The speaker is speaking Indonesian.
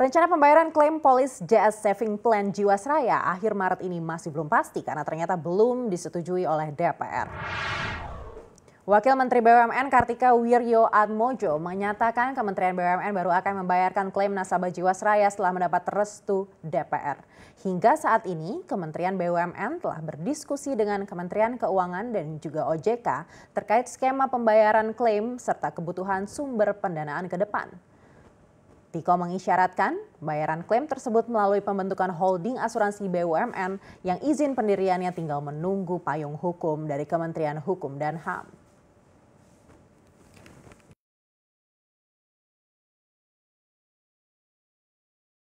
Rencana pembayaran klaim polis JS Saving Plan Jiwasraya akhir Maret ini masih belum pasti karena ternyata belum disetujui oleh DPR. Wakil Menteri BUMN Kartika Wiryo Admojo menyatakan Kementerian BUMN baru akan membayarkan klaim nasabah Jiwasraya setelah mendapat restu DPR. Hingga saat ini, Kementerian BUMN telah berdiskusi dengan Kementerian Keuangan dan juga OJK terkait skema pembayaran klaim serta kebutuhan sumber pendanaan ke depan. Tiko mengisyaratkan bayaran klaim tersebut melalui pembentukan holding asuransi BUMN yang izin pendiriannya tinggal menunggu payung hukum dari Kementerian Hukum dan HAM.